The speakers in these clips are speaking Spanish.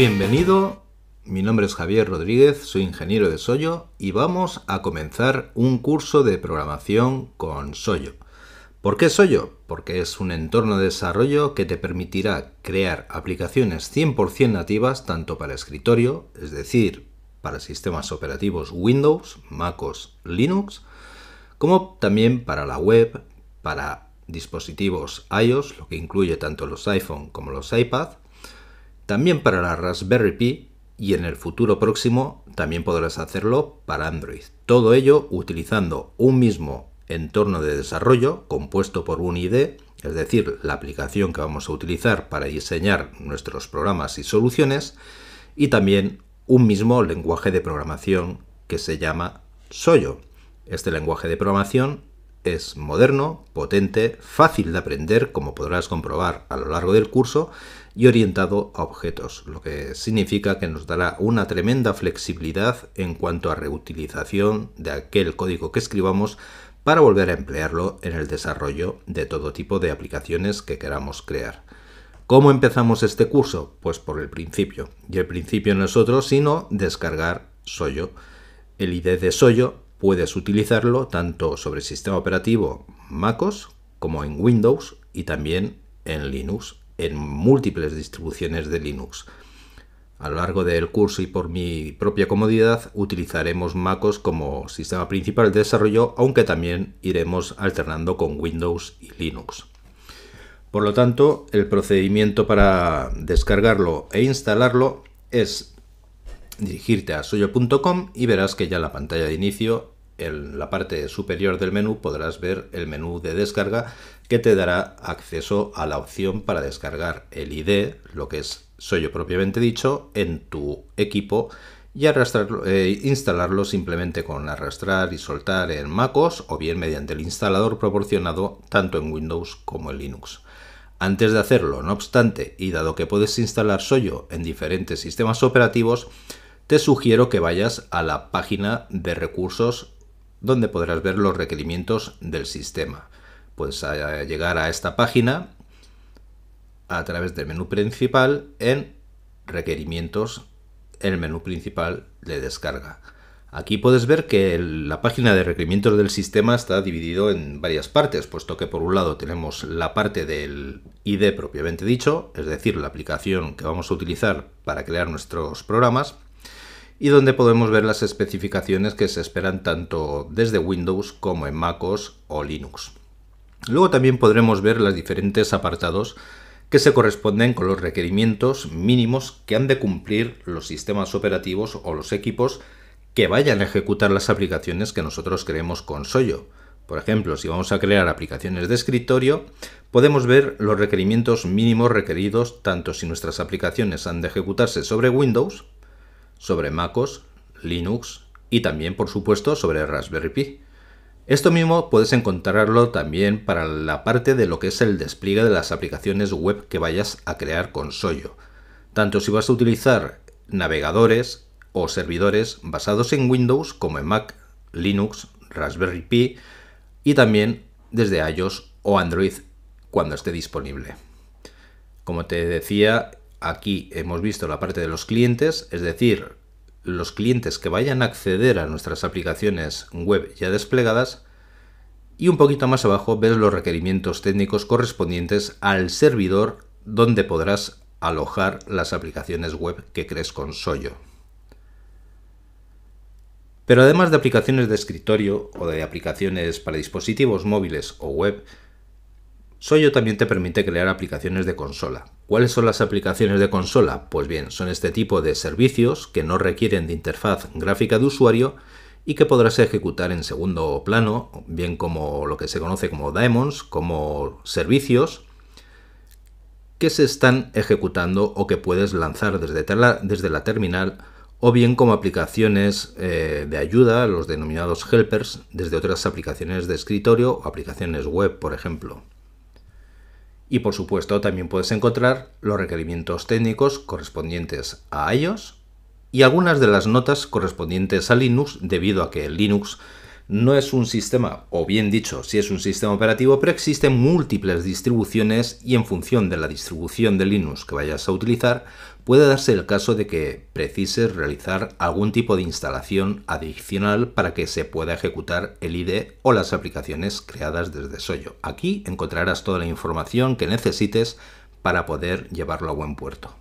bienvenido. Mi nombre es Javier Rodríguez, soy ingeniero de Soyo y vamos a comenzar un curso de programación con Soyo. ¿Por qué Soyo? Porque es un entorno de desarrollo que te permitirá crear aplicaciones 100% nativas tanto para escritorio, es decir, para sistemas operativos Windows, MacOS, Linux, como también para la web, para dispositivos iOS, lo que incluye tanto los iPhone como los iPad, también para la Raspberry Pi y en el futuro próximo también podrás hacerlo para Android. Todo ello utilizando un mismo entorno de desarrollo compuesto por un ID, es decir, la aplicación que vamos a utilizar para diseñar nuestros programas y soluciones, y también un mismo lenguaje de programación que se llama Soyo. Este lenguaje de programación es moderno, potente, fácil de aprender, como podrás comprobar a lo largo del curso, y orientado a objetos, lo que significa que nos dará una tremenda flexibilidad en cuanto a reutilización de aquel código que escribamos para volver a emplearlo en el desarrollo de todo tipo de aplicaciones que queramos crear. ¿Cómo empezamos este curso? Pues por el principio. Y el principio no es otro sino descargar Soyo. El ID de Soyo puedes utilizarlo tanto sobre sistema operativo MacOS como en Windows y también en Linux en múltiples distribuciones de Linux. A lo largo del curso y por mi propia comodidad utilizaremos MacOS como sistema principal de desarrollo, aunque también iremos alternando con Windows y Linux. Por lo tanto, el procedimiento para descargarlo e instalarlo es dirigirte a suyo.com y verás que ya la pantalla de inicio en la parte superior del menú podrás ver el menú de descarga que te dará acceso a la opción para descargar el ID, lo que es Soyo propiamente dicho, en tu equipo y arrastrar, eh, instalarlo simplemente con arrastrar y soltar en MacOS o bien mediante el instalador proporcionado tanto en Windows como en Linux. Antes de hacerlo, no obstante, y dado que puedes instalar Soyo en diferentes sistemas operativos, te sugiero que vayas a la página de recursos donde podrás ver los requerimientos del sistema. Puedes eh, llegar a esta página a través del menú principal en requerimientos, el menú principal de descarga. Aquí puedes ver que la página de requerimientos del sistema está dividido en varias partes, puesto que por un lado tenemos la parte del ID propiamente dicho, es decir, la aplicación que vamos a utilizar para crear nuestros programas, y donde podemos ver las especificaciones que se esperan tanto desde Windows como en MacOS o Linux. Luego también podremos ver los diferentes apartados que se corresponden con los requerimientos mínimos que han de cumplir los sistemas operativos o los equipos que vayan a ejecutar las aplicaciones que nosotros creemos con Soyo. Por ejemplo, si vamos a crear aplicaciones de escritorio, podemos ver los requerimientos mínimos requeridos tanto si nuestras aplicaciones han de ejecutarse sobre Windows, sobre MacOS, Linux y también, por supuesto, sobre Raspberry Pi. Esto mismo puedes encontrarlo también para la parte de lo que es el despliegue de las aplicaciones web que vayas a crear con Soyo, tanto si vas a utilizar navegadores o servidores basados en Windows como en Mac, Linux, Raspberry Pi y también desde iOS o Android cuando esté disponible. Como te decía, Aquí hemos visto la parte de los clientes, es decir, los clientes que vayan a acceder a nuestras aplicaciones web ya desplegadas. Y un poquito más abajo ves los requerimientos técnicos correspondientes al servidor donde podrás alojar las aplicaciones web que crees con Soyo. Pero además de aplicaciones de escritorio o de aplicaciones para dispositivos móviles o web, Soyo también te permite crear aplicaciones de consola. ¿Cuáles son las aplicaciones de consola? Pues bien, son este tipo de servicios que no requieren de interfaz gráfica de usuario y que podrás ejecutar en segundo plano, bien como lo que se conoce como daemons, como servicios que se están ejecutando o que puedes lanzar desde, la terminal o bien como aplicaciones eh, de ayuda, los denominados helpers, desde otras aplicaciones de escritorio o aplicaciones web, por ejemplo y por supuesto también puedes encontrar los requerimientos técnicos correspondientes a iOS y algunas de las notas correspondientes a Linux debido a que Linux no es un sistema, o bien dicho, si sí es un sistema operativo, pero existen múltiples distribuciones y en función de la distribución de Linux que vayas a utilizar, puede darse el caso de que precises realizar algún tipo de instalación adicional para que se pueda ejecutar el IDE o las aplicaciones creadas desde Soyo. Aquí encontrarás toda la información que necesites para poder llevarlo a buen puerto.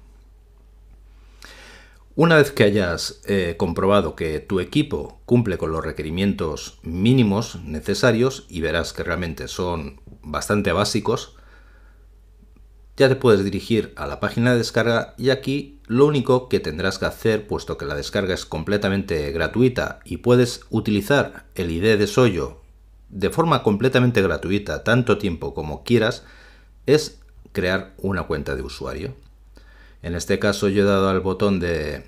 Una vez que hayas eh, comprobado que tu equipo cumple con los requerimientos mínimos necesarios y verás que realmente son bastante básicos, ya te puedes dirigir a la página de descarga y aquí lo único que tendrás que hacer, puesto que la descarga es completamente gratuita y puedes utilizar el ID de Soyo de forma completamente gratuita tanto tiempo como quieras, es crear una cuenta de usuario. En este caso yo he dado al botón de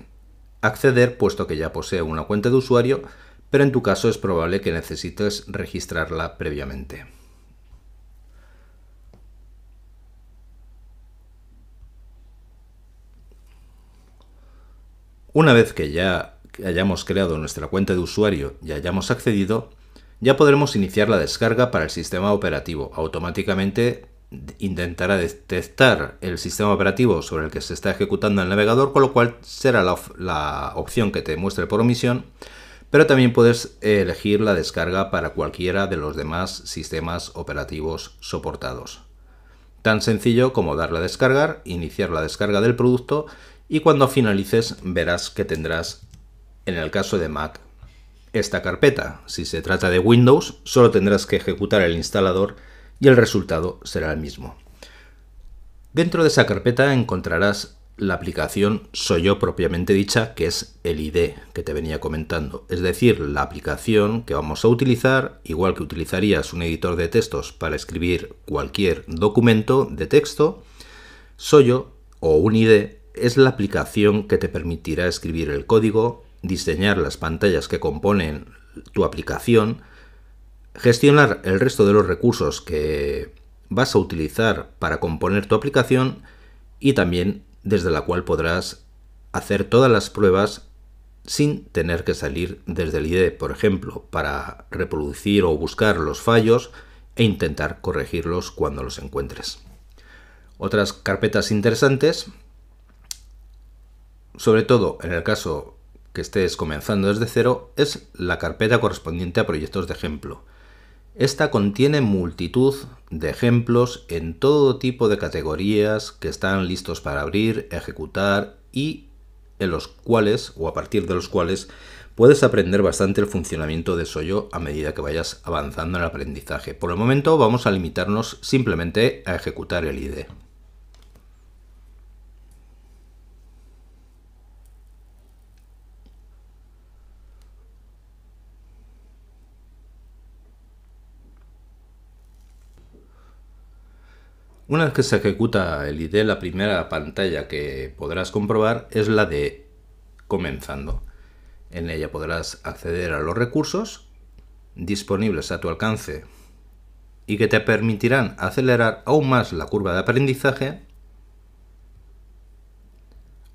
acceder, puesto que ya posee una cuenta de usuario, pero en tu caso es probable que necesites registrarla previamente. Una vez que ya hayamos creado nuestra cuenta de usuario y hayamos accedido, ya podremos iniciar la descarga para el sistema operativo. Automáticamente intentará detectar el sistema operativo sobre el que se está ejecutando el navegador, con lo cual será la, opción que te muestre por omisión, pero también puedes elegir la descarga para cualquiera de los demás sistemas operativos soportados. Tan sencillo como darle a descargar, iniciar la descarga del producto y cuando finalices verás que tendrás, en el caso de Mac, esta carpeta. Si se trata de Windows, solo tendrás que ejecutar el instalador y el resultado será el mismo. Dentro de esa carpeta encontrarás la aplicación Soy yo propiamente dicha, que es el ID que te venía comentando. Es decir, la aplicación que vamos a utilizar, igual que utilizarías un editor de textos para escribir cualquier documento de texto, Soy yo o un ID es la aplicación que te permitirá escribir el código, diseñar las pantallas que componen tu aplicación, gestionar el resto de los recursos que vas a utilizar para componer tu aplicación y también desde la cual podrás hacer todas las pruebas sin tener que salir desde el IDE, por ejemplo, para reproducir o buscar los fallos e intentar corregirlos cuando los encuentres. Otras carpetas interesantes sobre todo en el caso que estés comenzando desde cero, es la carpeta correspondiente a proyectos de ejemplo. Esta contiene multitud de ejemplos en todo tipo de categorías que están listos para abrir, ejecutar y en los cuales, o a partir de los cuales, puedes aprender bastante el funcionamiento de Soyo a medida que vayas avanzando en el aprendizaje. Por el momento vamos a limitarnos simplemente a ejecutar el IDE. Una vez que se ejecuta el ID, la primera pantalla que podrás comprobar es la de Comenzando. En ella podrás acceder a los recursos disponibles a tu alcance y que te permitirán acelerar aún más la curva de aprendizaje,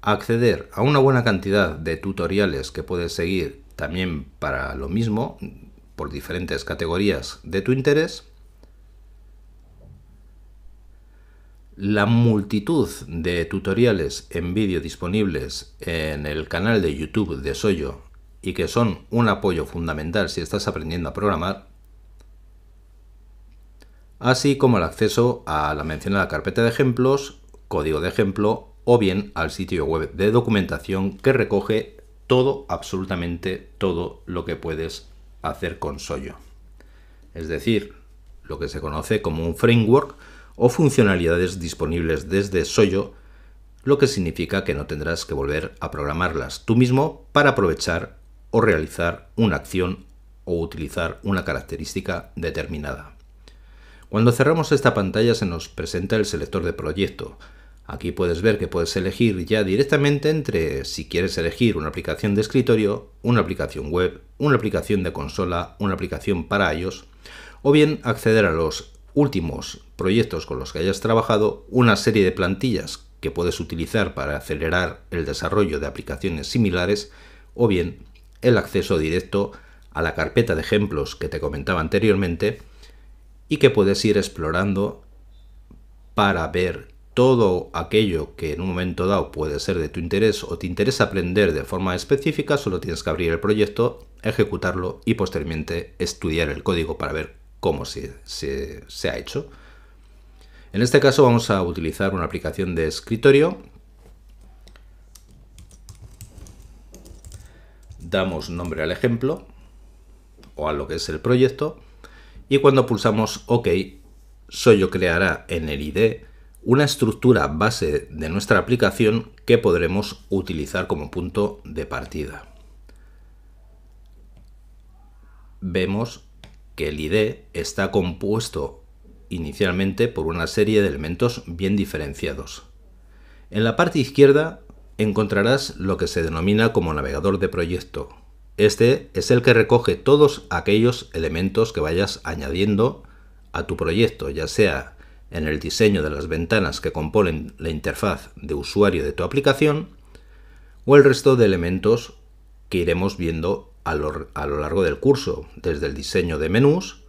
acceder a una buena cantidad de tutoriales que puedes seguir también para lo mismo, por diferentes categorías de tu interés, la multitud de tutoriales en vídeo disponibles en el canal de YouTube de Soyo y que son un apoyo fundamental si estás aprendiendo a programar, así como el acceso a la mencionada carpeta de ejemplos, código de ejemplo o bien al sitio web de documentación que recoge todo, absolutamente todo lo que puedes hacer con Soyo. Es decir, lo que se conoce como un framework o funcionalidades disponibles desde Soyo, lo que significa que no tendrás que volver a programarlas tú mismo para aprovechar o realizar una acción o utilizar una característica determinada. Cuando cerramos esta pantalla se nos presenta el selector de proyecto. Aquí puedes ver que puedes elegir ya directamente entre si quieres elegir una aplicación de escritorio, una aplicación web, una aplicación de consola, una aplicación para iOS, o bien acceder a los últimos proyectos con los que hayas trabajado una serie de plantillas que puedes utilizar para acelerar el desarrollo de aplicaciones similares o bien el acceso directo a la carpeta de ejemplos que te comentaba anteriormente y que puedes ir explorando para ver todo aquello que en un momento dado puede ser de tu interés o te interesa aprender de forma específica, solo tienes que abrir el proyecto, ejecutarlo y posteriormente estudiar el código para ver como se, se, ha hecho. En este caso vamos a utilizar una aplicación de escritorio. Damos nombre al ejemplo o a lo que es el proyecto y cuando pulsamos OK, Soyo creará en el ID una estructura base de nuestra aplicación que podremos utilizar como punto de partida. Vemos que el ID está compuesto inicialmente por una serie de elementos bien diferenciados. En la parte izquierda encontrarás lo que se denomina como navegador de proyecto. Este es el que recoge todos aquellos elementos que vayas añadiendo a tu proyecto, ya sea en el diseño de las ventanas que componen la interfaz de usuario de tu aplicación o el resto de elementos que iremos viendo a lo, largo del curso, desde el diseño de menús,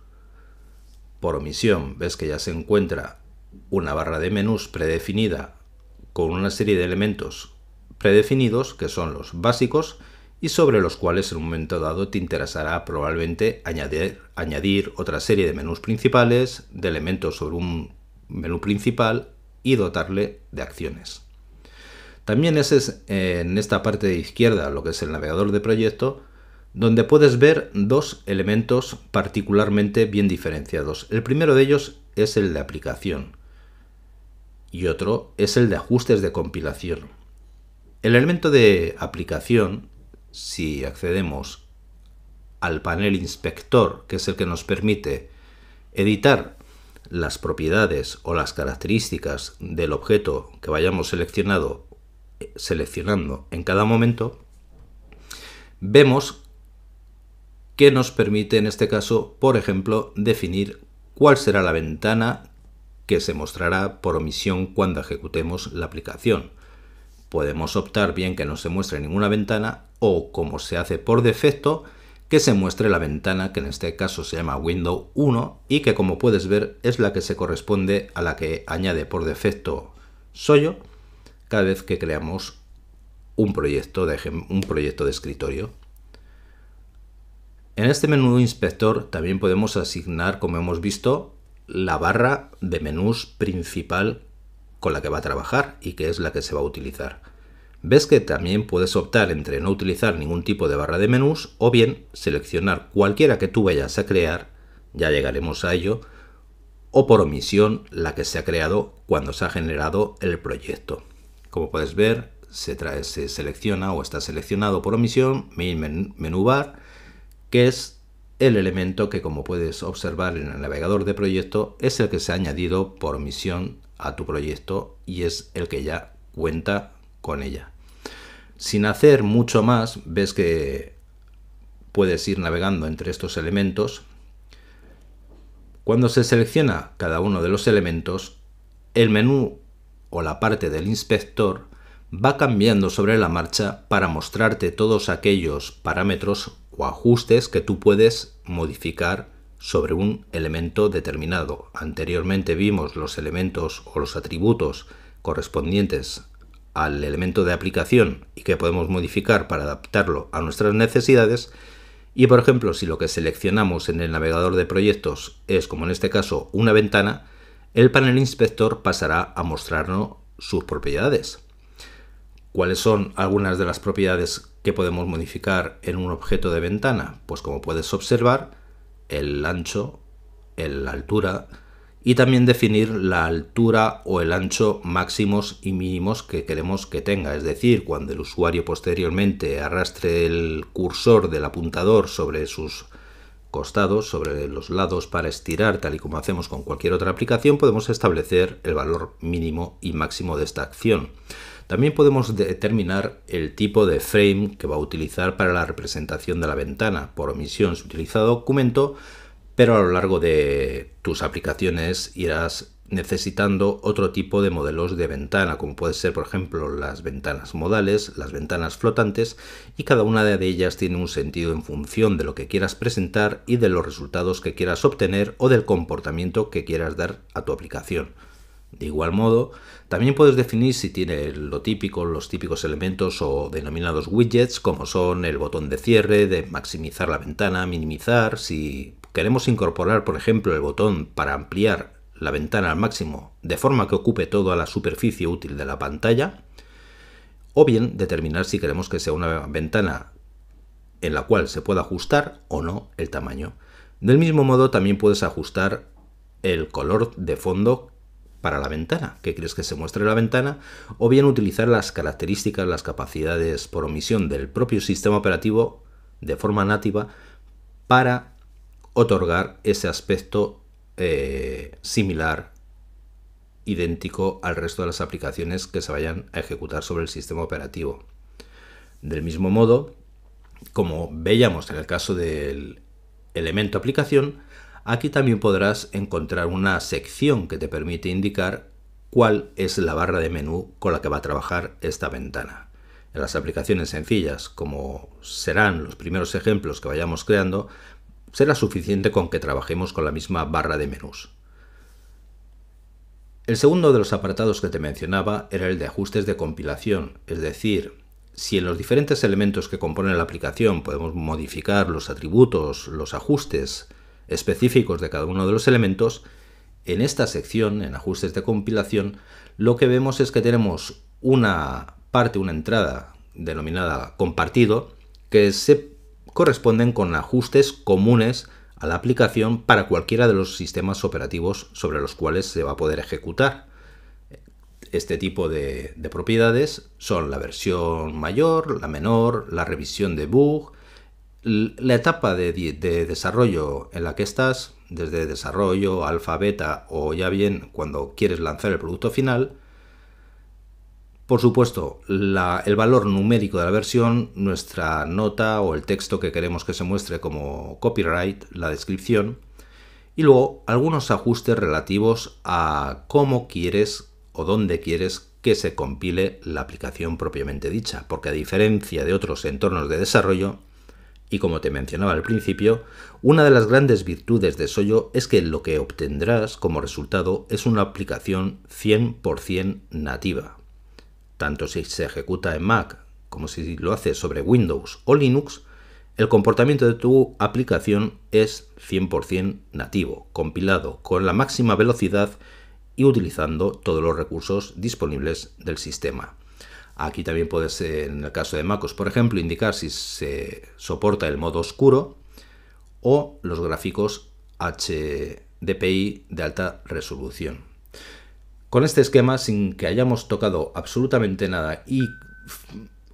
por omisión ves que ya se encuentra una barra de menús predefinida con una serie de elementos predefinidos que son los básicos y sobre los cuales en un momento dado te interesará probablemente añadir, añadir otra serie de menús principales, de elementos sobre un menú principal y dotarle de acciones. También es eh, en esta parte de izquierda, lo que es el navegador de proyecto, donde puedes ver dos elementos particularmente bien diferenciados. El primero de ellos es el de aplicación y otro es el de ajustes de compilación. El elemento de aplicación, si accedemos al panel inspector, que es el que nos permite editar las propiedades o las características del objeto que vayamos seleccionado, eh, seleccionando en cada momento, vemos que nos permite en este caso, por ejemplo, definir cuál será la ventana que se mostrará por omisión cuando ejecutemos la aplicación. Podemos optar bien que no se muestre ninguna ventana o, como se hace por defecto, que se muestre la ventana que en este caso se llama Window 1 y que como puedes ver es la que se corresponde a la que añade por defecto Soyo cada vez que creamos un proyecto de, un proyecto de escritorio. En este menú inspector también podemos asignar, como hemos visto, la barra de menús principal con la que va a trabajar y que es la que se va a utilizar. Ves que también puedes optar entre no utilizar ningún tipo de barra de menús o bien seleccionar cualquiera que tú vayas a crear, ya llegaremos a ello, o por omisión la que se ha creado cuando se ha generado el proyecto. Como puedes ver, se, se selecciona o está seleccionado por omisión menú bar, que es el elemento que como puedes observar en el navegador de proyecto es el que se ha añadido por misión a tu proyecto y es el que ya cuenta con ella. Sin hacer mucho más, ves que puedes ir navegando entre estos elementos. Cuando se selecciona cada uno de los elementos, el menú o la parte del inspector va cambiando sobre la marcha para mostrarte todos aquellos parámetros o ajustes que tú puedes modificar sobre un elemento determinado. Anteriormente vimos los elementos o los atributos correspondientes al elemento de aplicación y que podemos modificar para adaptarlo a nuestras necesidades. Y por ejemplo, si lo que seleccionamos en el navegador de proyectos es, como en este caso, una ventana, el panel inspector pasará a mostrarnos sus propiedades. ¿Cuáles son algunas de las propiedades podemos modificar en un objeto de ventana? Pues como puedes observar, el ancho, la altura y también definir la altura o el ancho máximos y mínimos que queremos que tenga. Es decir, cuando el usuario posteriormente arrastre el cursor del apuntador sobre sus costados, sobre los lados para estirar, tal y como hacemos con cualquier otra aplicación, podemos establecer el valor mínimo y máximo de esta acción. También podemos determinar el tipo de frame que va a utilizar para la representación de la ventana. Por omisión se utiliza documento, pero a lo largo de tus aplicaciones irás necesitando otro tipo de modelos de ventana, como puede ser por ejemplo las ventanas modales, las ventanas flotantes, y cada una de ellas tiene un sentido en función de lo que quieras presentar y de los resultados que quieras obtener o del comportamiento que quieras dar a tu aplicación. De igual modo, también puedes definir si tiene lo típico, los típicos elementos o denominados widgets, como son el botón de cierre, de maximizar la ventana, minimizar, si queremos incorporar, por ejemplo, el botón para ampliar la ventana al máximo, de forma que ocupe toda la superficie útil de la pantalla, o bien determinar si queremos que sea una ventana en la cual se pueda ajustar o no el tamaño. Del mismo modo también puedes ajustar el color de fondo para la ventana, que crees que se muestre la ventana, o bien utilizar las características, las capacidades por omisión del propio sistema operativo de forma nativa para otorgar ese aspecto eh, similar, idéntico al resto de las aplicaciones que se vayan a ejecutar sobre el sistema operativo. Del mismo modo, como veíamos en el caso del elemento aplicación, Aquí también podrás encontrar una sección que te permite indicar cuál es la barra de menú con la que va a trabajar esta ventana. En las aplicaciones sencillas, como serán los primeros ejemplos que vayamos creando, será suficiente con que trabajemos con la misma barra de menús. El segundo de los apartados que te mencionaba era el de ajustes de compilación, es decir, si en los diferentes elementos que componen la aplicación podemos modificar los atributos, los ajustes, específicos de cada uno de los elementos, en esta sección, en ajustes de compilación, lo que vemos es que tenemos una parte, una entrada denominada compartido, que se corresponden con ajustes comunes a la aplicación para cualquiera de los sistemas operativos sobre los cuales se va a poder ejecutar. Este tipo de, de propiedades son la versión mayor, la menor, la revisión de bug, la etapa de, desarrollo en la que estás, desde desarrollo, alfa, beta o ya bien cuando quieres lanzar el producto final, por supuesto, el valor numérico de la versión, nuestra nota o el texto que queremos que se muestre como copyright, la descripción, y luego algunos ajustes relativos a cómo quieres o dónde quieres que se compile la aplicación propiamente dicha, porque a diferencia de otros entornos de desarrollo, y como te mencionaba al principio, una de las grandes virtudes de Soyo es que lo que obtendrás como resultado es una aplicación 100% nativa. Tanto si se ejecuta en Mac como si lo haces sobre Windows o Linux, el comportamiento de tu aplicación es 100% nativo, compilado con la máxima velocidad y utilizando todos los recursos disponibles del sistema. Aquí también puede ser, en el caso de MacOS, por ejemplo, indicar si se soporta el modo oscuro o los gráficos HDPI de alta resolución. Con este esquema, sin que hayamos tocado absolutamente nada y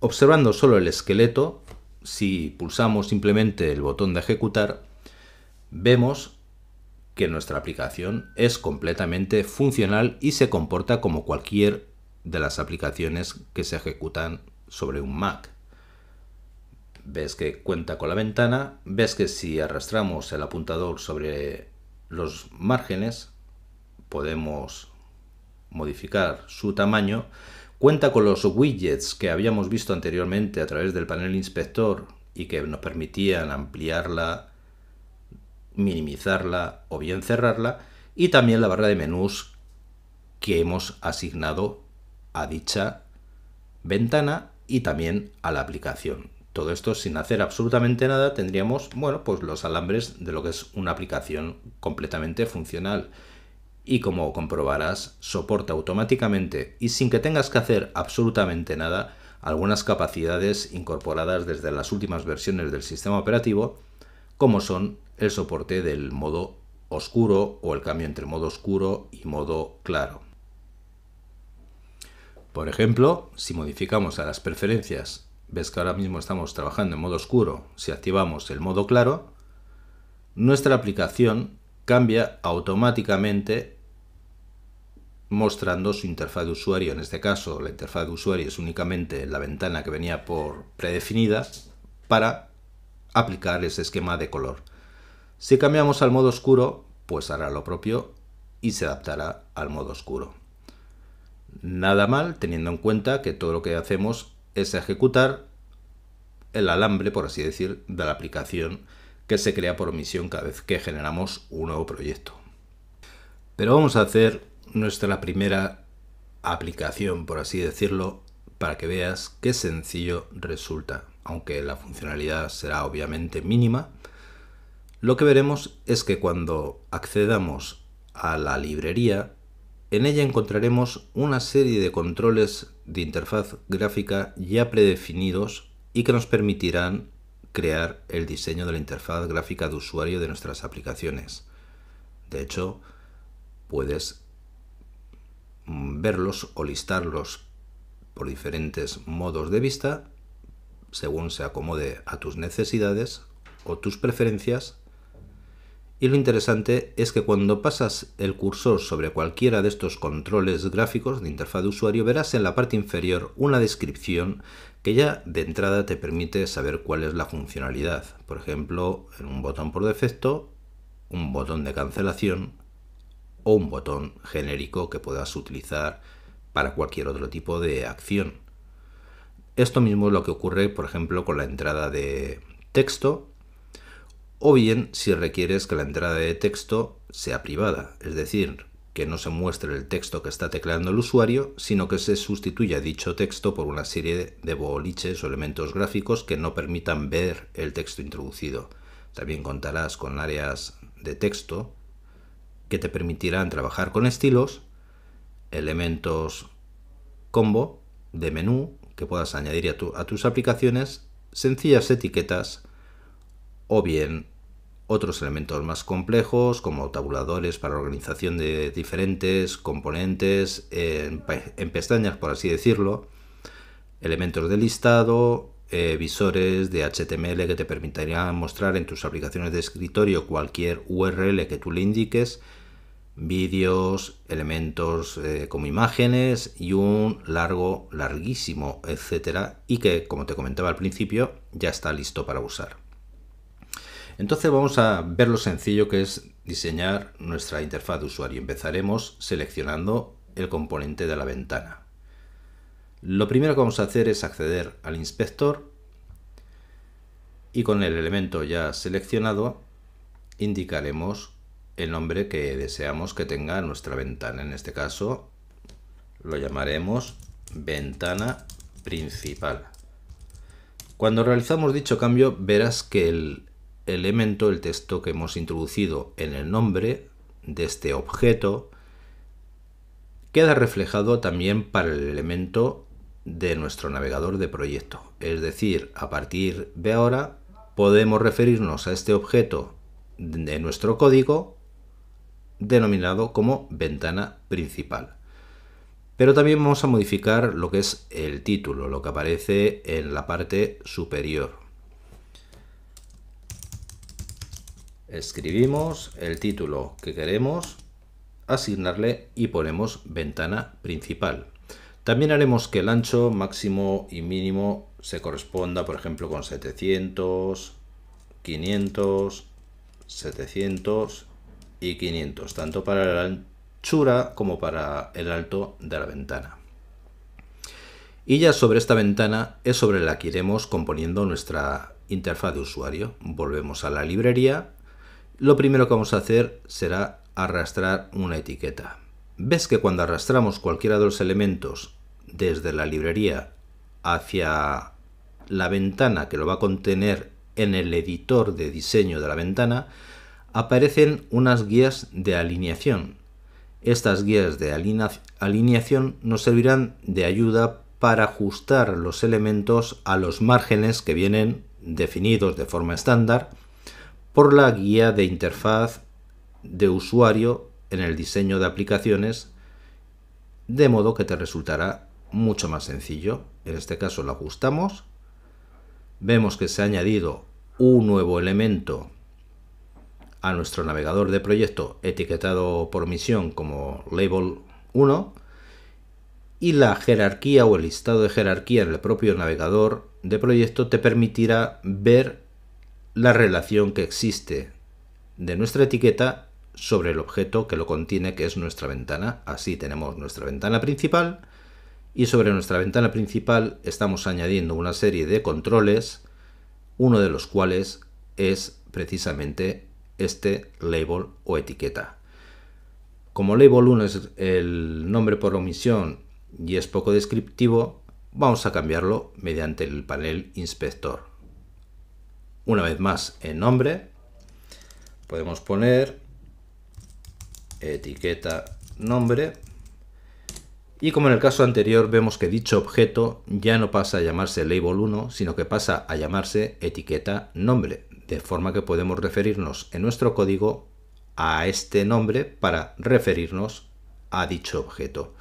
observando solo el esqueleto, si pulsamos simplemente el botón de ejecutar, vemos que nuestra aplicación es completamente funcional y se comporta como cualquier de las aplicaciones que se ejecutan sobre un Mac. Ves que cuenta con la ventana, ves que si arrastramos el apuntador sobre los márgenes, podemos modificar su tamaño. Cuenta con los widgets que habíamos visto anteriormente a través del panel inspector y que nos permitían ampliarla, minimizarla o bien cerrarla. Y también la barra de menús que hemos asignado a dicha ventana y también a la aplicación. Todo esto sin hacer absolutamente nada tendríamos, bueno, pues los alambres de lo que es una aplicación completamente funcional. Y como comprobarás, soporta automáticamente y sin que tengas que hacer absolutamente nada algunas capacidades incorporadas desde las últimas versiones del sistema operativo, como son el soporte del modo oscuro o el cambio entre modo oscuro y modo claro. Por ejemplo, si modificamos a las preferencias, ves que ahora mismo estamos trabajando en modo oscuro, si activamos el modo claro, nuestra aplicación cambia automáticamente mostrando su interfaz de usuario. En este caso, la interfaz de usuario es únicamente la ventana que venía por predefinida para aplicar ese esquema de color. Si cambiamos al modo oscuro, pues hará lo propio y se adaptará al modo oscuro nada mal teniendo en cuenta que todo lo que hacemos es ejecutar el alambre, por así decir, de la aplicación que se crea por omisión cada vez que generamos un nuevo proyecto. Pero vamos a hacer nuestra primera aplicación, por así decirlo, para que veas qué sencillo resulta. Aunque la funcionalidad será obviamente mínima, lo que veremos es que cuando accedamos a la librería en ella encontraremos una serie de controles de interfaz gráfica ya predefinidos y que nos permitirán crear el diseño de la interfaz gráfica de usuario de nuestras aplicaciones. De hecho, puedes mm, verlos o listarlos por diferentes modos de vista según se acomode a tus necesidades o tus preferencias y lo interesante es que cuando pasas el cursor sobre cualquiera de estos controles gráficos de interfaz de usuario, verás en la parte inferior una descripción que ya de entrada te permite saber cuál es la funcionalidad. Por ejemplo, en un botón por defecto, un botón de cancelación o un botón genérico que puedas utilizar para cualquier otro tipo de acción. Esto mismo es lo que ocurre, por ejemplo, con la entrada de texto o bien si requieres que la entrada de texto sea privada, es decir, que no se muestre el texto que está tecleando el usuario, sino que se sustituya dicho texto por una serie de boliches o elementos gráficos que no permitan ver el texto introducido. También contarás con áreas de texto que te permitirán trabajar con estilos, elementos combo de menú que puedas añadir a, a tus aplicaciones, sencillas etiquetas o bien otros elementos más complejos como tabuladores para organización de diferentes componentes eh, en, pestañas, por así decirlo, elementos de listado, eh, visores de HTML que te permitirían mostrar en tus aplicaciones de escritorio cualquier URL que tú le indiques, vídeos, elementos eh, como imágenes y un largo, larguísimo, etcétera, y que, como te comentaba al principio, ya está listo para usar. Entonces vamos a ver lo sencillo que es diseñar nuestra interfaz de usuario. Empezaremos seleccionando el componente de la ventana. Lo primero que vamos a hacer es acceder al inspector y con el elemento ya seleccionado indicaremos el nombre que deseamos que tenga nuestra ventana. En este caso lo llamaremos ventana principal. Cuando realizamos dicho cambio verás que el elemento, el texto que hemos introducido en el nombre de este objeto, queda reflejado también para el elemento de nuestro navegador de proyecto. Es decir, a partir de ahora podemos referirnos a este objeto de nuestro código denominado como ventana principal. Pero también vamos a modificar lo que es el título, lo que aparece en la parte superior. Escribimos el título que queremos asignarle y ponemos ventana principal. También haremos que el ancho máximo y mínimo se corresponda, por ejemplo, con 700, 500, 700 y 500, tanto para la anchura como para el alto de la ventana. Y ya sobre esta ventana es sobre la que iremos componiendo nuestra interfaz de usuario. Volvemos a la librería lo primero que vamos a hacer será arrastrar una etiqueta. ¿Ves que cuando arrastramos cualquiera de los elementos desde la librería hacia la ventana que lo va a contener en el editor de diseño de la ventana, aparecen unas guías de alineación. Estas guías de alineación nos servirán de ayuda para ajustar los elementos a los márgenes que vienen definidos de forma estándar por la guía de interfaz de usuario en el diseño de aplicaciones, de modo que te resultará mucho más sencillo. En este caso lo ajustamos, vemos que se ha añadido un nuevo elemento a nuestro navegador de proyecto etiquetado por misión como label 1 y la jerarquía o el listado de jerarquía en el propio navegador de proyecto te permitirá ver la relación que existe de nuestra etiqueta sobre el objeto que lo contiene, que es nuestra ventana. Así tenemos nuestra ventana principal y sobre nuestra ventana principal estamos añadiendo una serie de controles, uno de los cuales es precisamente este label o etiqueta. Como label 1 es el nombre por omisión y es poco descriptivo, vamos a cambiarlo mediante el panel inspector una vez más en nombre, podemos poner etiqueta nombre y como en el caso anterior vemos que dicho objeto ya no pasa a llamarse label1 sino que pasa a llamarse etiqueta nombre de forma que podemos referirnos en nuestro código a este nombre para referirnos a dicho objeto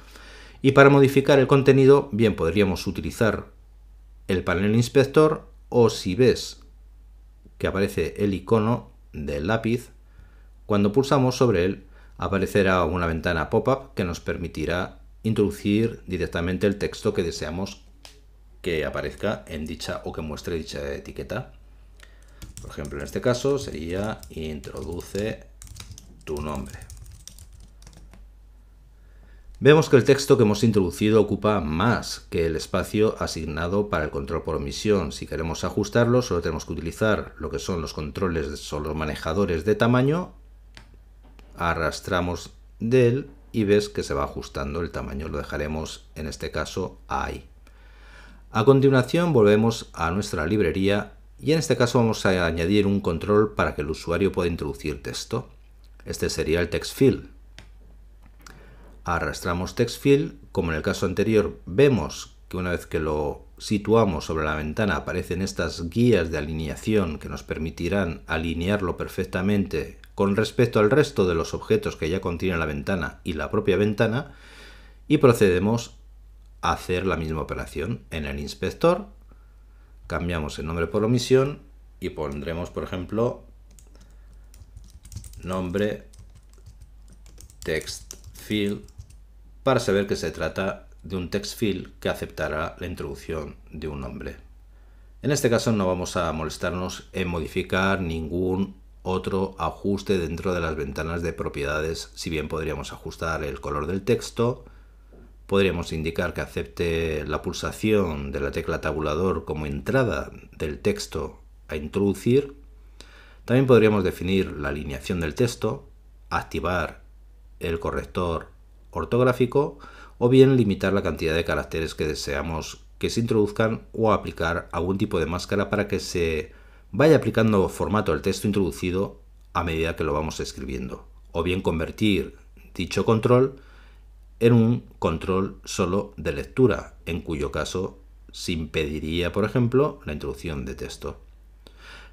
y para modificar el contenido bien podríamos utilizar el panel inspector o si ves que aparece el icono del lápiz. Cuando pulsamos sobre él aparecerá una ventana pop-up que nos permitirá introducir directamente el texto que deseamos que aparezca en dicha o que muestre dicha etiqueta. Por ejemplo, en este caso sería introduce tu nombre. Vemos que el texto que hemos introducido ocupa más que el espacio asignado para el control por omisión. Si queremos ajustarlo, solo tenemos que utilizar lo que son los controles, son los manejadores de tamaño. Arrastramos de él y ves que se va ajustando el tamaño. Lo dejaremos, en este caso, ahí. A continuación volvemos a nuestra librería y en este caso vamos a añadir un control para que el usuario pueda introducir texto. Este sería el text field arrastramos text field, como en el caso anterior vemos que una vez que lo situamos sobre la ventana aparecen estas guías de alineación que nos permitirán alinearlo perfectamente con respecto al resto de los objetos que ya contiene la ventana y la propia ventana y procedemos a hacer la misma operación en el inspector cambiamos el nombre por omisión y pondremos por ejemplo nombre text field para saber que se trata de un text field que aceptará la introducción de un nombre. En este caso no vamos a molestarnos en modificar ningún otro ajuste dentro de las ventanas de propiedades, si bien podríamos ajustar el color del texto, podríamos indicar que acepte la pulsación de la tecla tabulador como entrada del texto a introducir, también podríamos definir la alineación del texto, activar el corrector ortográfico o bien limitar la cantidad de caracteres que deseamos que se introduzcan o aplicar algún tipo de máscara para que se vaya aplicando formato al texto introducido a medida que lo vamos escribiendo. O bien convertir dicho control en un control solo de lectura, en cuyo caso se impediría, por ejemplo, la introducción de texto.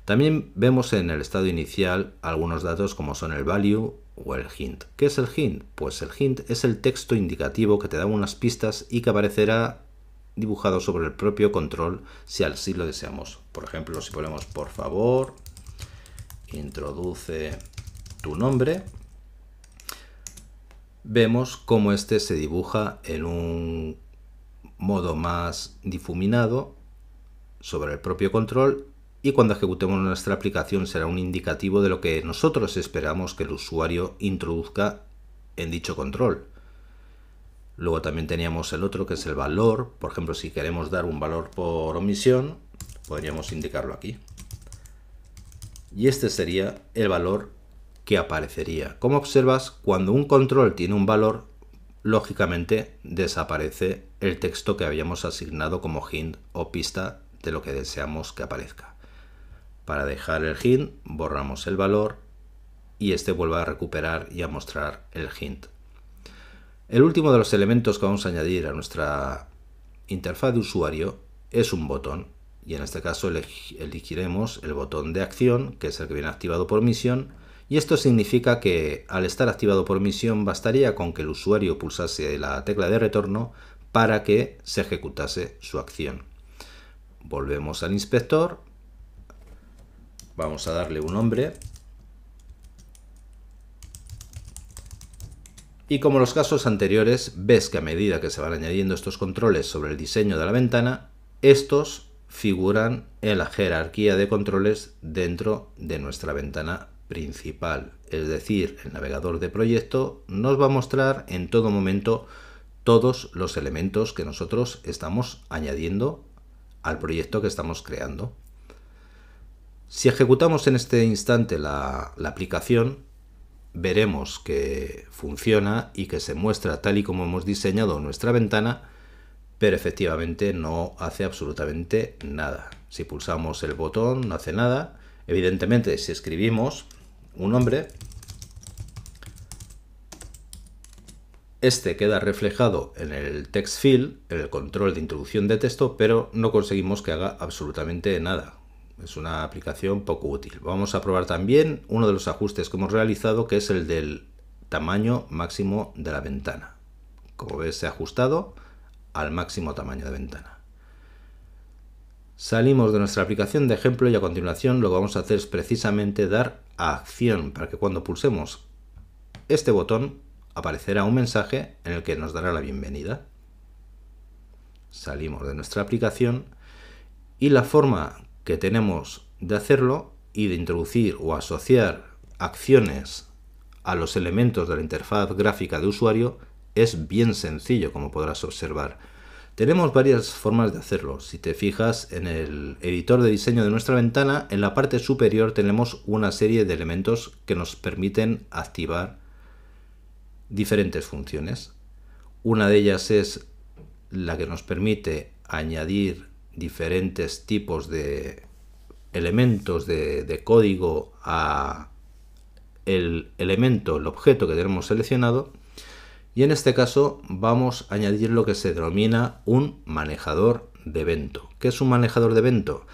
También vemos en el estado inicial algunos datos como son el value, o el hint. ¿Qué es el hint? Pues el hint es el texto indicativo que te da unas pistas y que aparecerá dibujado sobre el propio control si así lo deseamos. Por ejemplo, si ponemos por favor, introduce tu nombre, vemos cómo este se dibuja en un modo más difuminado sobre el propio control y cuando ejecutemos nuestra aplicación será un indicativo de lo que nosotros esperamos que el usuario introduzca en dicho control. Luego también teníamos el otro que es el valor, por ejemplo si queremos dar un valor por omisión podríamos indicarlo aquí. Y este sería el valor que aparecería. Como observas, cuando un control tiene un valor, lógicamente desaparece el texto que habíamos asignado como hint o pista de lo que deseamos que aparezca. Para dejar el hint borramos el valor y este vuelve a recuperar y a mostrar el hint. El último de los elementos que vamos a añadir a nuestra interfaz de usuario es un botón y en este caso elegiremos el botón de acción que es el que viene activado por misión y esto significa que al estar activado por misión bastaría con que el usuario pulsase la tecla de retorno para que se ejecutase su acción. Volvemos al inspector Vamos a darle un nombre. Y como los casos anteriores, ves que a medida que se van añadiendo estos controles sobre el diseño de la ventana, estos figuran en la jerarquía de controles dentro de nuestra ventana principal. Es decir, el navegador de proyecto nos va a mostrar en todo momento todos los elementos que nosotros estamos añadiendo al proyecto que estamos creando. Si ejecutamos en este instante la, aplicación, veremos que funciona y que se muestra tal y como hemos diseñado nuestra ventana, pero efectivamente no hace absolutamente nada. Si pulsamos el botón no hace nada. Evidentemente, si escribimos un nombre, este queda reflejado en el text field, en el control de introducción de texto, pero no conseguimos que haga absolutamente nada es una aplicación poco útil. Vamos a probar también uno de los ajustes que hemos realizado, que es el del tamaño máximo de la ventana. Como ves, se ha ajustado al máximo tamaño de ventana. Salimos de nuestra aplicación de ejemplo y a continuación lo que vamos a hacer es precisamente dar a acción para que cuando pulsemos este botón aparecerá un mensaje en el que nos dará la bienvenida. Salimos de nuestra aplicación y la forma que tenemos de hacerlo y de introducir o asociar acciones a los elementos de la interfaz gráfica de usuario es bien sencillo, como podrás observar. Tenemos varias formas de hacerlo. Si te fijas en el editor de diseño de nuestra ventana, en la parte superior tenemos una serie de elementos que nos permiten activar diferentes funciones. Una de ellas es la que nos permite añadir diferentes tipos de elementos de, código a el elemento, el objeto que tenemos seleccionado y en este caso vamos a añadir lo que se denomina un manejador de evento. ¿Qué es un manejador de evento?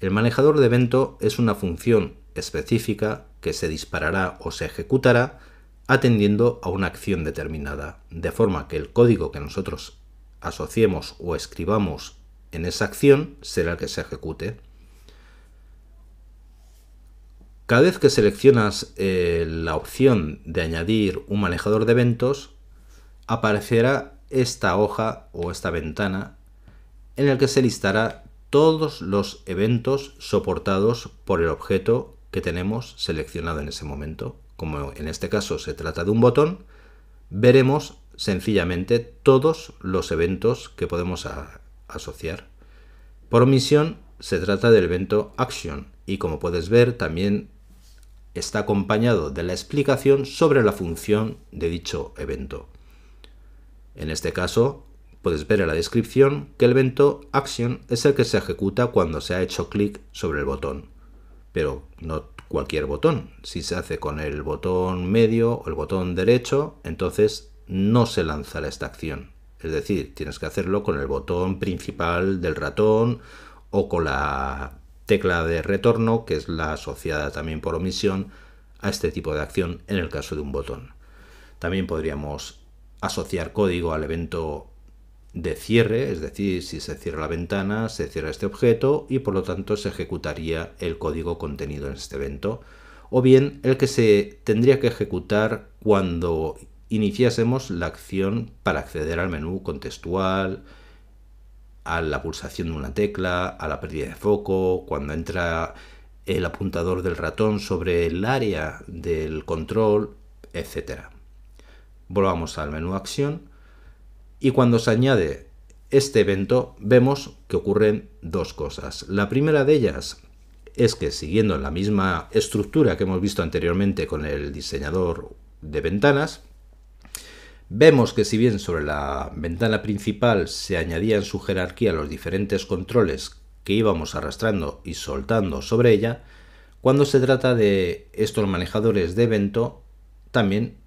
El manejador de evento es una función específica que se disparará o se ejecutará atendiendo a una acción determinada, de forma que el código que nosotros asociemos o escribamos en esa acción será el que se ejecute. Cada vez que seleccionas eh, la opción de añadir un manejador de eventos, aparecerá esta hoja o esta ventana en el que se listará todos los eventos soportados por el objeto que tenemos seleccionado en ese momento. Como en este caso se trata de un botón, veremos sencillamente todos los eventos que podemos asociar. Por omisión, se trata del evento action y como puedes ver también está acompañado de la explicación sobre la función de dicho evento. En este caso, puedes ver en la descripción que el evento action es el que se ejecuta cuando se ha hecho clic sobre el botón, pero no cualquier botón. Si se hace con el botón medio o el botón derecho, entonces no se lanzará esta acción, es decir, tienes que hacerlo con el botón principal del ratón o con la tecla de retorno, que es la asociada también por omisión a este tipo de acción en el caso de un botón. También podríamos asociar código al evento de cierre, es decir, si se cierra la ventana, se cierra este objeto y por lo tanto se ejecutaría el código contenido en este evento, o bien el que se tendría que ejecutar cuando iniciásemos la acción para acceder al menú contextual, a la pulsación de una tecla, a la pérdida de foco, cuando entra el apuntador del ratón sobre el área del control, etc. Volvamos al menú acción y cuando se añade este evento vemos que ocurren dos cosas. La primera de ellas es que siguiendo la misma estructura que hemos visto anteriormente con el diseñador de ventanas, Vemos que si bien sobre la ventana principal se añadía en su jerarquía los diferentes controles que íbamos arrastrando y soltando sobre ella, cuando se trata de estos manejadores de evento, también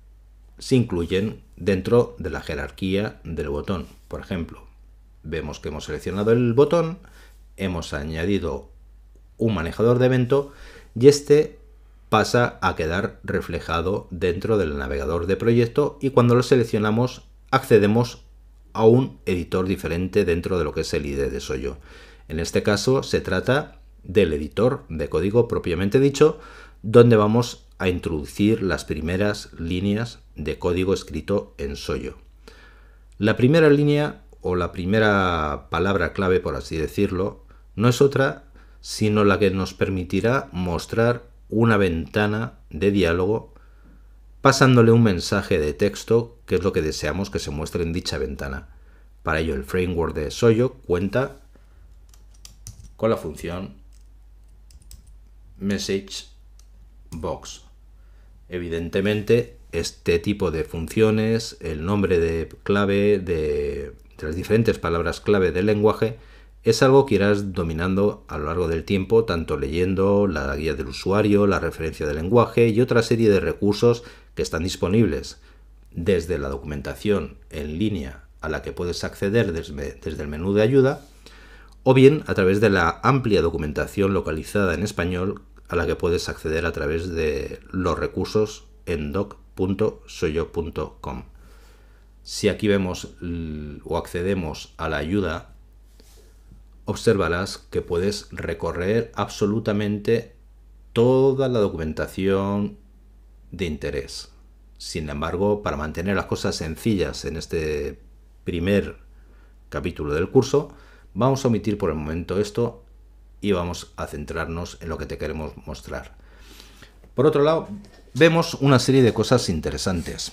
se incluyen dentro de la jerarquía del botón. Por ejemplo, vemos que hemos seleccionado el botón, hemos añadido un manejador de evento y este pasa a quedar reflejado dentro del navegador de proyecto y cuando lo seleccionamos accedemos a un editor diferente dentro de lo que es el IDE de Soyo. En este caso se trata del editor de código propiamente dicho, donde vamos a introducir las primeras líneas de código escrito en Soyo. La primera línea o la primera palabra clave, por así decirlo, no es otra, sino la que nos permitirá mostrar una ventana de diálogo pasándole un mensaje de texto que es lo que deseamos que se muestre en dicha ventana. Para ello el framework de Soyo cuenta con la función messagebox. Evidentemente este tipo de funciones, el nombre de clave de las diferentes palabras clave del lenguaje, es algo que irás dominando a lo largo del tiempo, tanto leyendo la guía del usuario, la referencia del lenguaje y otra serie de recursos que están disponibles, desde la documentación en línea a la que puedes acceder desde, el menú de ayuda, o bien a través de la amplia documentación localizada en español a la que puedes acceder a través de los recursos en doc.soyo.com. Si aquí vemos o accedemos a la ayuda observarás que puedes recorrer absolutamente toda la documentación de interés. Sin embargo, para mantener las cosas sencillas en este primer capítulo del curso, vamos a omitir por el momento esto y vamos a centrarnos en lo que te queremos mostrar. Por otro lado, vemos una serie de cosas interesantes.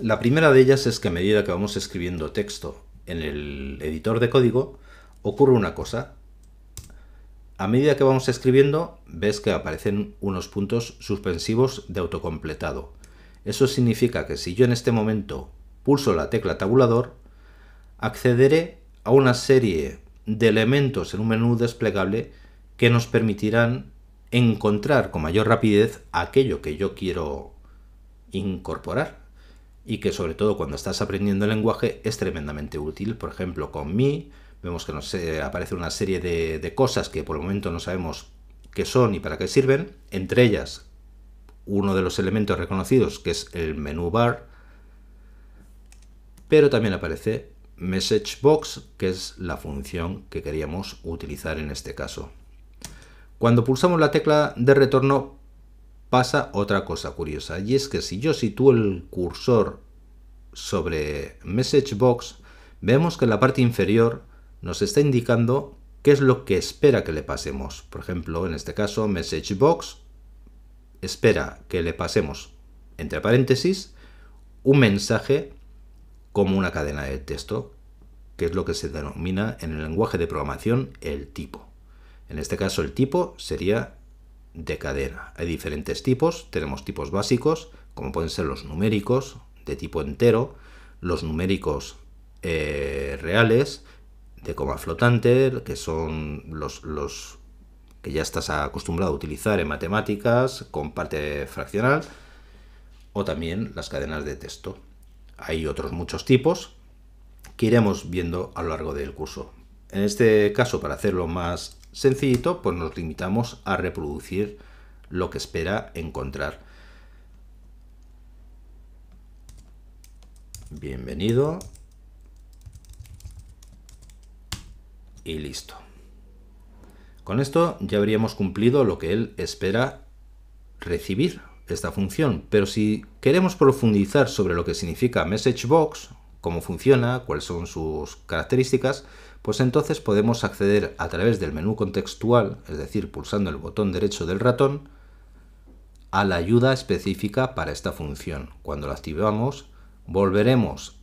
La primera de ellas es que a medida que vamos escribiendo texto en el editor de código, ocurre una cosa. A medida que vamos escribiendo, ves que aparecen unos puntos suspensivos de autocompletado. Eso significa que si yo en este momento pulso la tecla tabulador, accederé a una serie de elementos en un menú desplegable que nos permitirán encontrar con mayor rapidez aquello que yo quiero incorporar y que sobre todo cuando estás aprendiendo el lenguaje es tremendamente útil, por ejemplo con mi, Vemos que nos eh, aparece una serie de, de cosas que por el momento no sabemos qué son y para qué sirven. Entre ellas, uno de los elementos reconocidos que es el menú bar. Pero también aparece message box, que es la función que queríamos utilizar en este caso. Cuando pulsamos la tecla de retorno pasa otra cosa curiosa y es que si yo sitúo el cursor sobre message box vemos que en la parte inferior nos está indicando qué es lo que espera que le pasemos. Por ejemplo, en este caso, MessageBox espera que le pasemos, entre paréntesis, un mensaje como una cadena de texto, que es lo que se denomina en el lenguaje de programación el tipo. En este caso, el tipo sería de cadena. Hay diferentes tipos, tenemos tipos básicos, como pueden ser los numéricos de tipo entero, los numéricos eh, reales, de coma flotante, que son los, que ya estás acostumbrado a utilizar en matemáticas con parte fraccional, o también las cadenas de texto. Hay otros muchos tipos que iremos viendo a lo largo del curso. En este caso, para hacerlo más sencillito, pues nos limitamos a reproducir lo que espera encontrar. Bienvenido y listo. Con esto ya habríamos cumplido lo que él espera recibir esta función, pero si queremos profundizar sobre lo que significa message box, cómo funciona, cuáles son sus características, pues entonces podemos acceder a través del menú contextual, es decir, pulsando el botón derecho del ratón, a la ayuda específica para esta función. Cuando la activamos, volveremos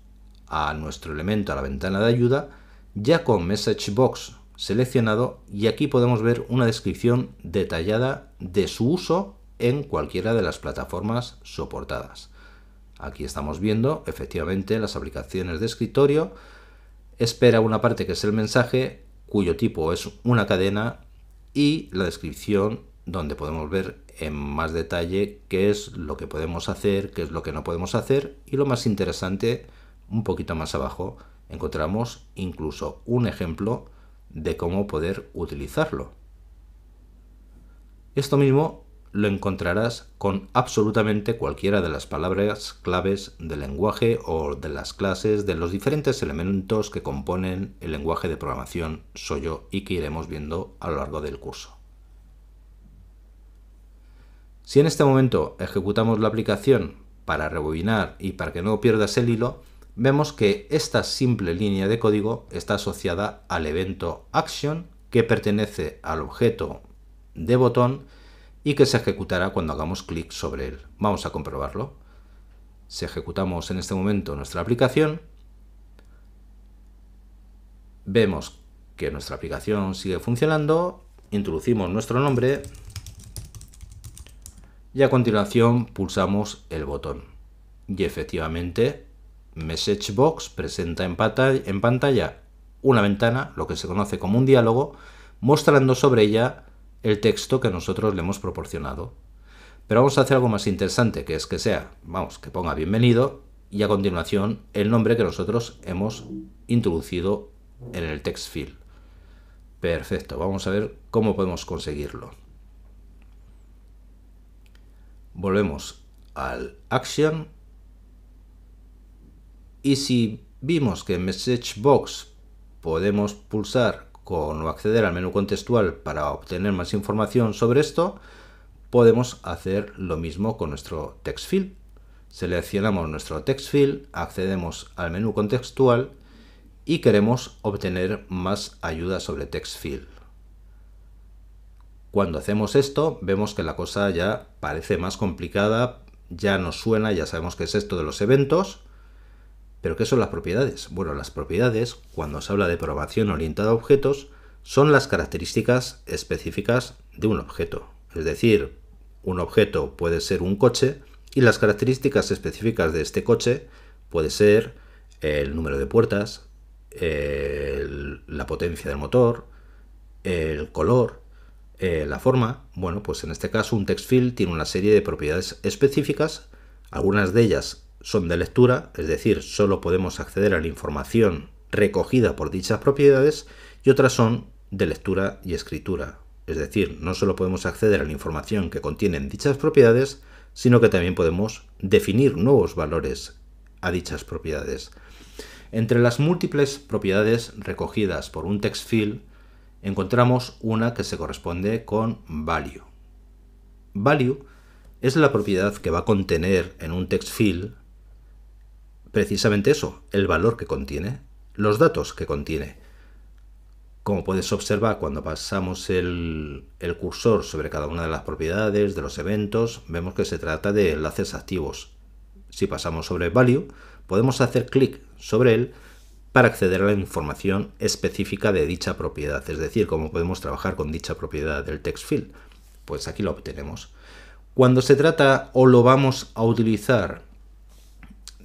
a nuestro elemento, a la ventana de ayuda, ya con Box seleccionado y aquí podemos ver una descripción detallada de su uso en cualquiera de las plataformas soportadas. Aquí estamos viendo efectivamente las aplicaciones de escritorio. Espera una parte que es el mensaje, cuyo tipo es una cadena y la descripción donde podemos ver en más detalle qué es lo que podemos hacer, qué es lo que no podemos hacer y lo más interesante un poquito más abajo encontramos incluso un ejemplo de cómo poder utilizarlo. Esto mismo lo encontrarás con absolutamente cualquiera de las palabras claves del lenguaje o de las clases de los diferentes elementos que componen el lenguaje de programación Soyo y que iremos viendo a lo largo del curso. Si en este momento ejecutamos la aplicación para rebobinar y para que no pierdas el hilo, vemos que esta simple línea de código está asociada al evento action que pertenece al objeto de botón y que se ejecutará cuando hagamos clic sobre él. Vamos a comprobarlo. Si ejecutamos en este momento nuestra aplicación, vemos que nuestra aplicación sigue funcionando, introducimos nuestro nombre y a continuación pulsamos el botón. Y efectivamente Box presenta en pantalla una ventana, lo que se conoce como un diálogo, mostrando sobre ella el texto que nosotros le hemos proporcionado. Pero vamos a hacer algo más interesante, que es que sea, vamos, que ponga bienvenido y a continuación el nombre que nosotros hemos introducido en el text field. Perfecto, vamos a ver cómo podemos conseguirlo. Volvemos al action y si vimos que en MessageBox podemos pulsar con o acceder al menú contextual para obtener más información sobre esto, podemos hacer lo mismo con nuestro text field. Seleccionamos nuestro text field, accedemos al menú contextual y queremos obtener más ayuda sobre text field. Cuando hacemos esto, vemos que la cosa ya parece más complicada, ya nos suena, ya sabemos que es esto de los eventos, ¿Pero qué son las propiedades? Bueno, las propiedades, cuando se habla de probación orientada a objetos, son las características específicas de un objeto. Es decir, un objeto puede ser un coche y las características específicas de este coche puede ser el número de puertas, la potencia del motor, el color, eh, la forma. Bueno, pues en este caso un text field tiene una serie de propiedades específicas, algunas de ellas son de lectura, es decir, solo podemos acceder a la información recogida por dichas propiedades, y otras son de lectura y escritura, es decir, no solo podemos acceder a la información que contienen dichas propiedades, sino que también podemos definir nuevos valores a dichas propiedades. Entre las múltiples propiedades recogidas por un text field, encontramos una que se corresponde con value. Value es la propiedad que va a contener en un text field precisamente eso, el valor que contiene, los datos que contiene. Como puedes observar, cuando pasamos el, cursor sobre cada una de las propiedades, de los eventos, vemos que se trata de enlaces activos. Si pasamos sobre Value, podemos hacer clic sobre él para acceder a la información específica de dicha propiedad, es decir, cómo podemos trabajar con dicha propiedad del text field. Pues aquí lo obtenemos. Cuando se trata o lo vamos a utilizar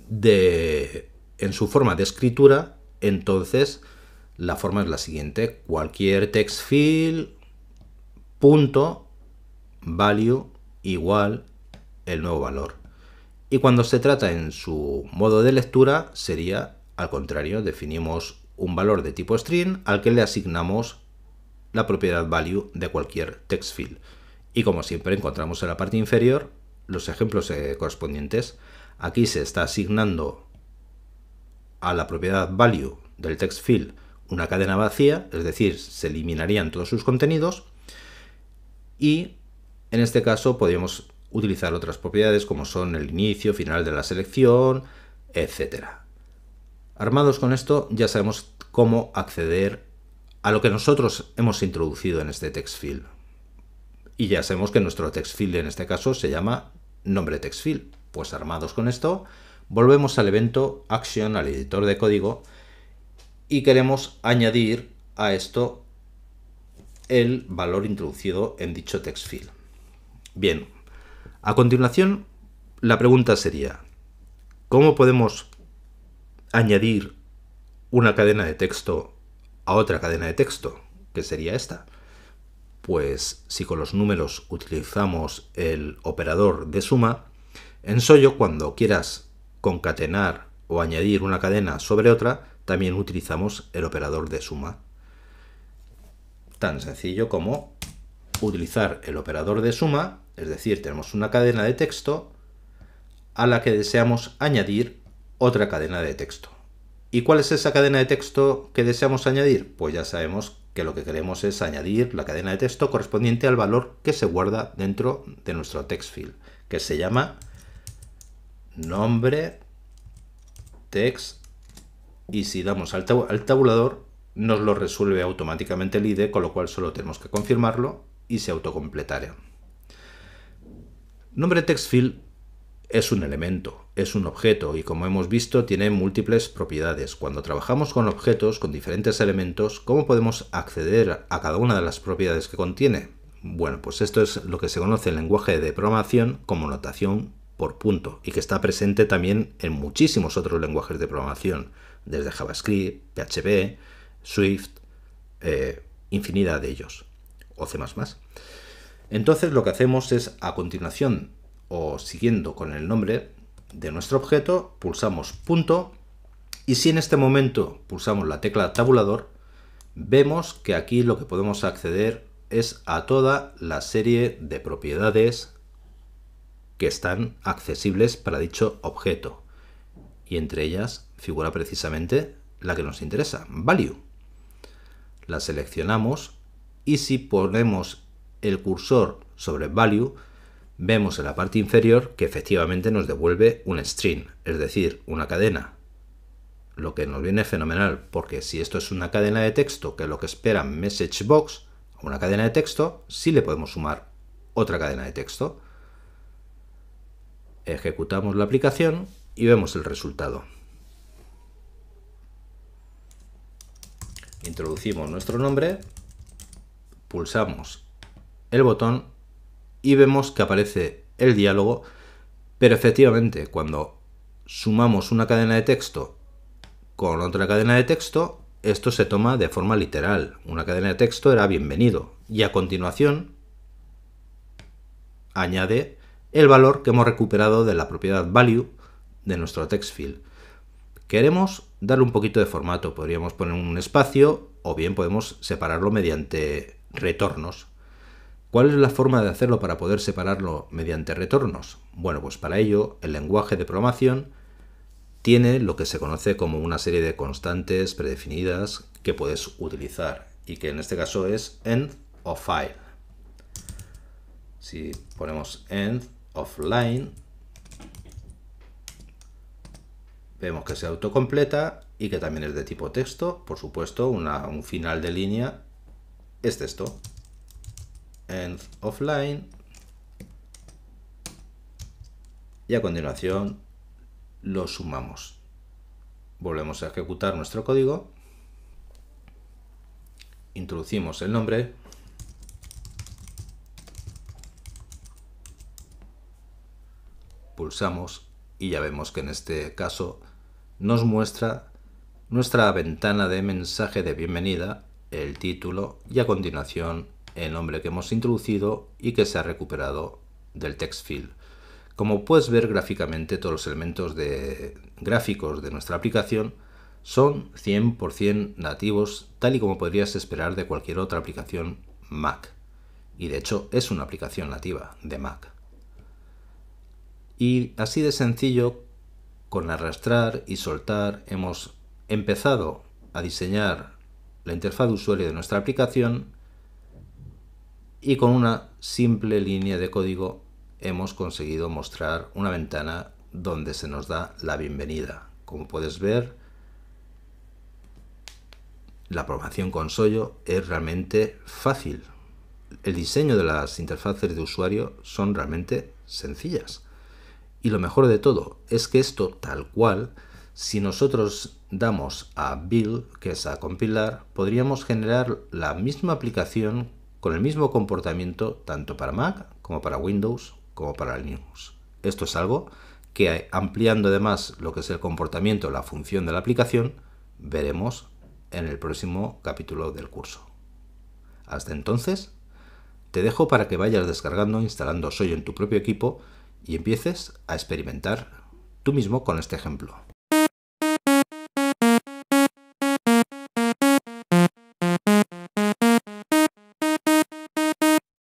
de, en su forma de escritura, entonces la forma es la siguiente. Cualquier text field, punto, value igual el nuevo valor. Y cuando se trata en su modo de lectura sería al contrario, definimos un valor de tipo string al que le asignamos la propiedad value de cualquier text field. Y como siempre encontramos en la parte inferior los ejemplos eh, correspondientes. Aquí se está asignando a la propiedad value del text field una cadena vacía, es decir, se eliminarían todos sus contenidos y en este caso podríamos utilizar otras propiedades como son el inicio, final de la selección, etc. Armados con esto ya sabemos cómo acceder a lo que nosotros hemos introducido en este text field. Y ya sabemos que nuestro text field en este caso se llama nombre text field. Pues armados con esto, volvemos al evento Action, al editor de código, y queremos añadir a esto el valor introducido en dicho text field. Bien, a continuación la pregunta sería, ¿cómo podemos añadir una cadena de texto a otra cadena de texto? que sería esta? Pues si con los números utilizamos el operador de suma, en SOYO, cuando quieras concatenar o añadir una cadena sobre otra, también utilizamos el operador de suma. Tan sencillo como utilizar el operador de suma, es decir, tenemos una cadena de texto a la que deseamos añadir otra cadena de texto. ¿Y cuál es esa cadena de texto que deseamos añadir? Pues ya sabemos que lo que queremos es añadir la cadena de texto correspondiente al valor que se guarda dentro de nuestro text field, que se llama nombre, text, y si damos al, tabulador, nos lo resuelve automáticamente el IDE, con lo cual solo tenemos que confirmarlo y se autocompletará. Nombre text field es un elemento, es un objeto y como hemos visto tiene múltiples propiedades. Cuando trabajamos con objetos, con diferentes elementos, ¿cómo podemos acceder a cada una de las propiedades que contiene? Bueno, pues esto es lo que se conoce en lenguaje de programación como notación por punto y que está presente también en muchísimos otros lenguajes de programación, desde JavaScript, PHP, Swift, eh, infinidad de ellos, o C++. Entonces lo que hacemos es a continuación o siguiendo con el nombre de nuestro objeto, pulsamos punto y si en este momento pulsamos la tecla tabulador, vemos que aquí lo que podemos acceder es a toda la serie de propiedades, que están accesibles para dicho objeto. Y entre ellas figura precisamente la que nos interesa, value. La seleccionamos y si ponemos el cursor sobre value, vemos en la parte inferior que efectivamente nos devuelve un string, es decir, una cadena. Lo que nos viene fenomenal, porque si esto es una cadena de texto, que es lo que espera MessageBox, una cadena de texto, sí le podemos sumar otra cadena de texto. Ejecutamos la aplicación y vemos el resultado. Introducimos nuestro nombre, pulsamos el botón y vemos que aparece el diálogo, pero efectivamente cuando sumamos una cadena de texto con otra cadena de texto, esto se toma de forma literal. Una cadena de texto era bienvenido y a continuación añade el valor que hemos recuperado de la propiedad value de nuestro text field. Queremos darle un poquito de formato, podríamos poner un espacio o bien podemos separarlo mediante retornos. ¿Cuál es la forma de hacerlo para poder separarlo mediante retornos? Bueno, pues para ello el lenguaje de programación tiene lo que se conoce como una serie de constantes predefinidas que puedes utilizar y que en este caso es end of file. Si ponemos end offline. Vemos que se autocompleta y que también es de tipo texto. Por supuesto, una, un final de línea es texto. End offline. Y a continuación lo sumamos. Volvemos a ejecutar nuestro código. Introducimos el nombre pulsamos y ya vemos que en este caso nos muestra nuestra ventana de mensaje de bienvenida, el título y a continuación el nombre que hemos introducido y que se ha recuperado del text field. Como puedes ver gráficamente todos los elementos de gráficos de nuestra aplicación son 100% nativos tal y como podrías esperar de cualquier otra aplicación Mac. Y de hecho es una aplicación nativa de Mac. Y así de sencillo, con arrastrar y soltar, hemos empezado a diseñar la interfaz de usuario de nuestra aplicación y con una simple línea de código hemos conseguido mostrar una ventana donde se nos da la bienvenida. Como puedes ver, la programación con SOYO es realmente fácil. El diseño de las interfaces de usuario son realmente sencillas. Y lo mejor de todo es que esto tal cual, si nosotros damos a build, que es a compilar, podríamos generar la misma aplicación con el mismo comportamiento tanto para Mac como para Windows como para Linux. Esto es algo que ampliando además lo que es el comportamiento, la función de la aplicación, veremos en el próximo capítulo del curso. Hasta entonces, te dejo para que vayas descargando instalando Soy en tu propio equipo y empieces a experimentar tú mismo con este ejemplo.